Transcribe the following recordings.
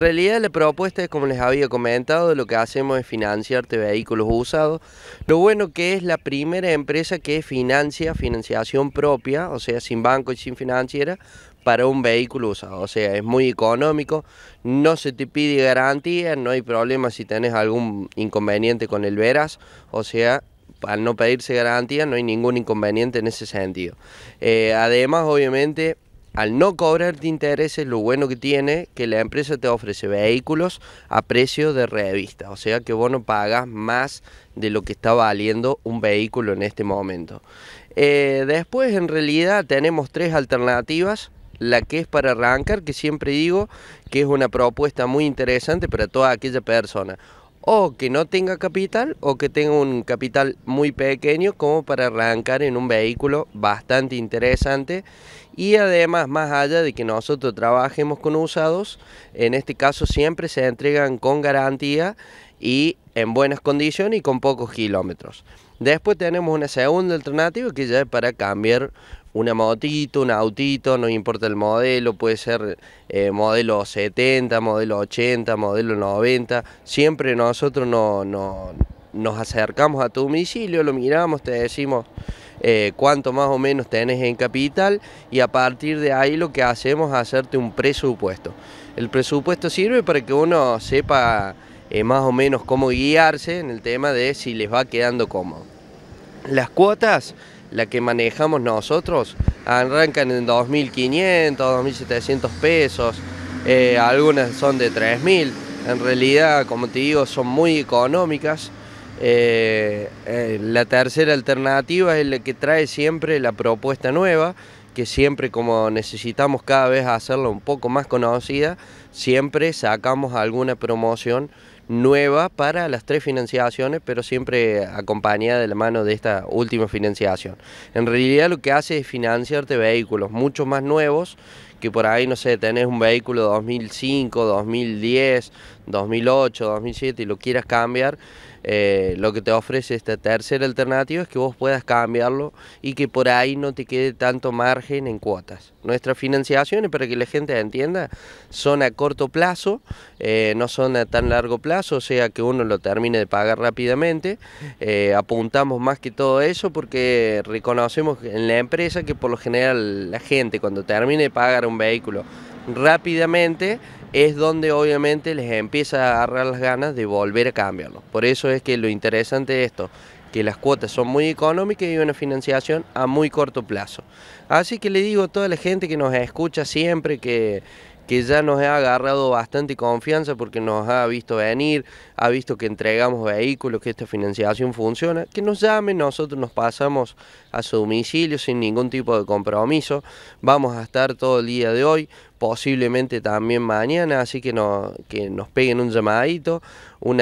En realidad la propuesta es, como les había comentado, lo que hacemos es financiarte vehículos usados. Lo bueno que es la primera empresa que financia, financiación propia, o sea, sin banco y sin financiera, para un vehículo usado. O sea, es muy económico, no se te pide garantía, no hay problema si tenés algún inconveniente con el veras, o sea, al no pedirse garantía no hay ningún inconveniente en ese sentido. Eh, además, obviamente al no cobrarte intereses, lo bueno que tiene que la empresa te ofrece vehículos a precio de revista, o sea que vos no pagas más de lo que está valiendo un vehículo en este momento. Eh, después, en realidad, tenemos tres alternativas. La que es para arrancar, que siempre digo que es una propuesta muy interesante para toda aquella persona o que no tenga capital o que tenga un capital muy pequeño como para arrancar en un vehículo bastante interesante y además más allá de que nosotros trabajemos con usados, en este caso siempre se entregan con garantía y en buenas condiciones y con pocos kilómetros. Después tenemos una segunda alternativa que ya es para cambiar una motito, un autito, no importa el modelo, puede ser eh, modelo 70, modelo 80, modelo 90. Siempre nosotros no, nos acercamos a tu domicilio, lo miramos, te decimos eh, cuánto más o menos tenés en capital y a partir de ahí lo que hacemos es hacerte un presupuesto. El presupuesto sirve para que uno sepa eh, más o menos cómo guiarse en el tema de si les va quedando cómodo. Las cuotas la que manejamos nosotros, arrancan en 2.500, 2.700 pesos, eh, algunas son de 3.000, en realidad, como te digo, son muy económicas. Eh, eh, la tercera alternativa es la que trae siempre la propuesta nueva, que siempre como necesitamos cada vez hacerla un poco más conocida, siempre sacamos alguna promoción nueva para las tres financiaciones, pero siempre acompañada de la mano de esta última financiación. En realidad lo que hace es financiarte vehículos mucho más nuevos que por ahí, no sé, tenés un vehículo 2005, 2010, 2008, 2007 y lo quieras cambiar, eh, lo que te ofrece esta tercera alternativa es que vos puedas cambiarlo y que por ahí no te quede tanto margen en cuotas. Nuestras financiaciones, para que la gente entienda, son a corto plazo, eh, no son a tan largo plazo, o sea que uno lo termine de pagar rápidamente. Eh, apuntamos más que todo eso porque reconocemos en la empresa que por lo general la gente cuando termine de pagar un vehículo rápidamente, es donde obviamente les empieza a agarrar las ganas de volver a cambiarlo. Por eso es que lo interesante de esto, que las cuotas son muy económicas y una financiación a muy corto plazo. Así que le digo a toda la gente que nos escucha siempre que, que ya nos ha agarrado bastante confianza porque nos ha visto venir, ha visto que entregamos vehículos, que esta financiación funciona, que nos llamen, nosotros nos pasamos a su domicilio sin ningún tipo de compromiso, vamos a estar todo el día de hoy, posiblemente también mañana, así que, no, que nos peguen un llamadito, un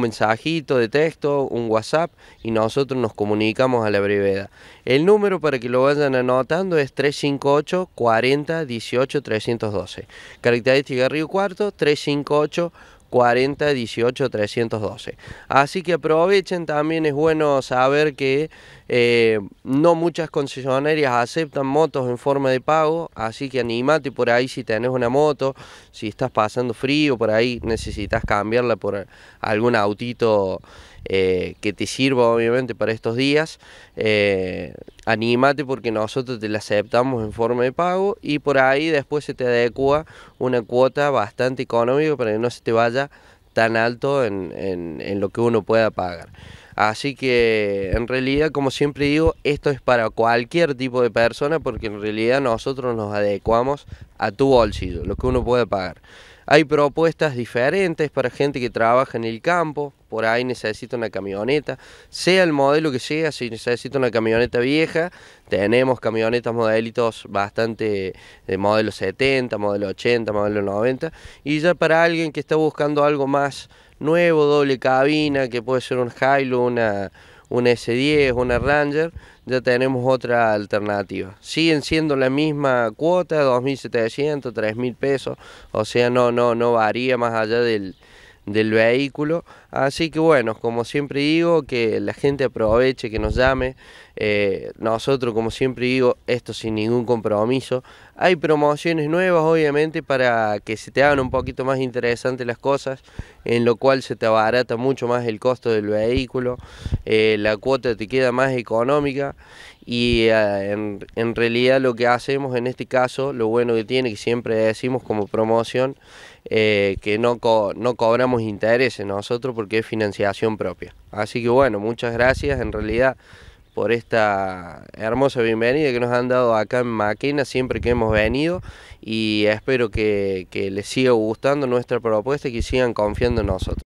mensajito de texto, un WhatsApp y nosotros nos comunicamos a la brevedad. El número para que lo vayan anotando es 358 40 18 312. Característica Río Cuarto 358 40 18 312. Así que aprovechen, también es bueno saber que eh, no muchas concesionarias aceptan motos en forma de pago, así que animate por ahí si tenés una moto, si estás pasando frío, por ahí necesitas cambiarla por algún autito eh, que te sirva obviamente para estos días. Eh, anímate porque nosotros te la aceptamos en forma de pago y por ahí después se te adecua una cuota bastante económica para que no se te vaya tan alto en, lo que uno pueda pagar. Así que en realidad, como siempre digo, esto es para cualquier tipo de persona porque en realidad nosotros nos adecuamos a tu bolsillo, lo que uno puede pagar. Hay propuestas diferentes para gente que trabaja en el campo, por ahí necesita una camioneta, sea el modelo que sea, si necesita una camioneta vieja, tenemos camionetas modelitos bastante de eh, modelo 70, modelo 80, modelo 90, y ya para alguien que está buscando algo más nuevo, doble cabina, que puede ser un Hilo, una, S10, una Ranger, ya tenemos otra alternativa. Siguen siendo la misma cuota, 2.700, 3.000 pesos, o sea, no, no, no varía más allá del, del vehículo. Así que bueno, como siempre digo, que la gente aproveche, que nos llame. Eh, nosotros, como siempre digo, esto sin ningún compromiso. Hay promociones nuevas, obviamente, para que se te hagan un poquito más interesantes las cosas, en lo cual se te abarata mucho más el costo del vehículo, eh, la cuota te queda más económica y eh, en, realidad lo que hacemos en este caso, lo bueno que tiene, que siempre decimos como promoción, que no, no cobramos intereses nosotros porque es financiación propia. Así que bueno, muchas gracias en realidad por esta hermosa bienvenida que nos han dado acá en Maquena siempre que hemos venido y espero que, que les siga gustando nuestra propuesta y que sigan confiando en nosotros.